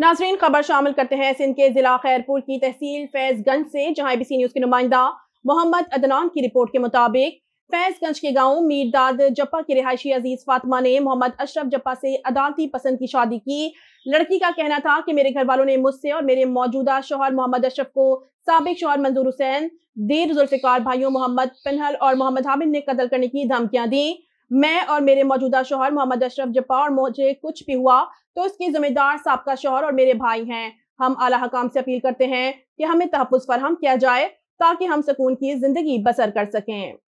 नाजरीन खबर शामिल करते हैं सिंध के जिला खैरपुर की तहसील फैजगंज से जहां एबीसी न्यूज के नुमाइंदा मोहम्मद अदनान की रिपोर्ट के मुताबिक फैजगंज के गांव मीरदाद जप्पा के रिहायशी अजीज फातिमा ने मोहम्मद अशरफ जप्पा से अदालती पसंद की शादी की लड़की का कहना था कि मेरे घर वालों ने मुझसे और मेरे मौजूदा शोहर मोहम्मद अशरफ को सबक शोहर मंजूर हुसैन देर जुल्फिकार भाइयों मोहम्मद पिनहल और मोहम्मद हामिद ने कत्ल करने की धमकियां दी मैं और मेरे मौजूदा शोहर मोहम्मद अशरफ जपा और मुझे कुछ भी हुआ तो इसकी जिम्मेदार सबका शोहर और मेरे भाई हैं हम आला हकाम से अपील करते हैं कि हमें तहफ़ फरहम किया जाए ताकि हम सुकून की ज़िंदगी बसर कर सकें